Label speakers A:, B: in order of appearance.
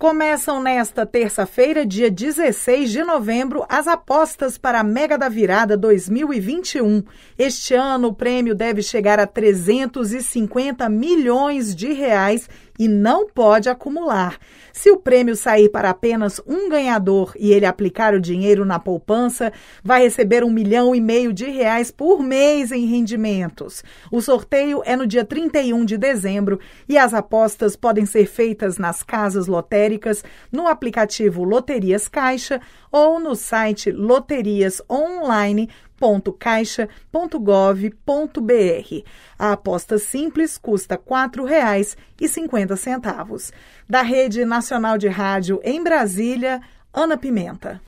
A: Começam nesta terça-feira, dia 16 de novembro, as apostas para a Mega da Virada 2021. Este ano o prêmio deve chegar a 350 milhões de reais e não pode acumular. Se o prêmio sair para apenas um ganhador e ele aplicar o dinheiro na poupança, vai receber um milhão e meio de reais por mês em rendimentos. O sorteio é no dia 31 de dezembro e as apostas podem ser feitas nas casas lotéricas, no aplicativo Loterias Caixa ou no site Loterias Online www.caixa.gov.br. A aposta simples custa R$ 4,50. Da Rede Nacional de Rádio em Brasília, Ana Pimenta.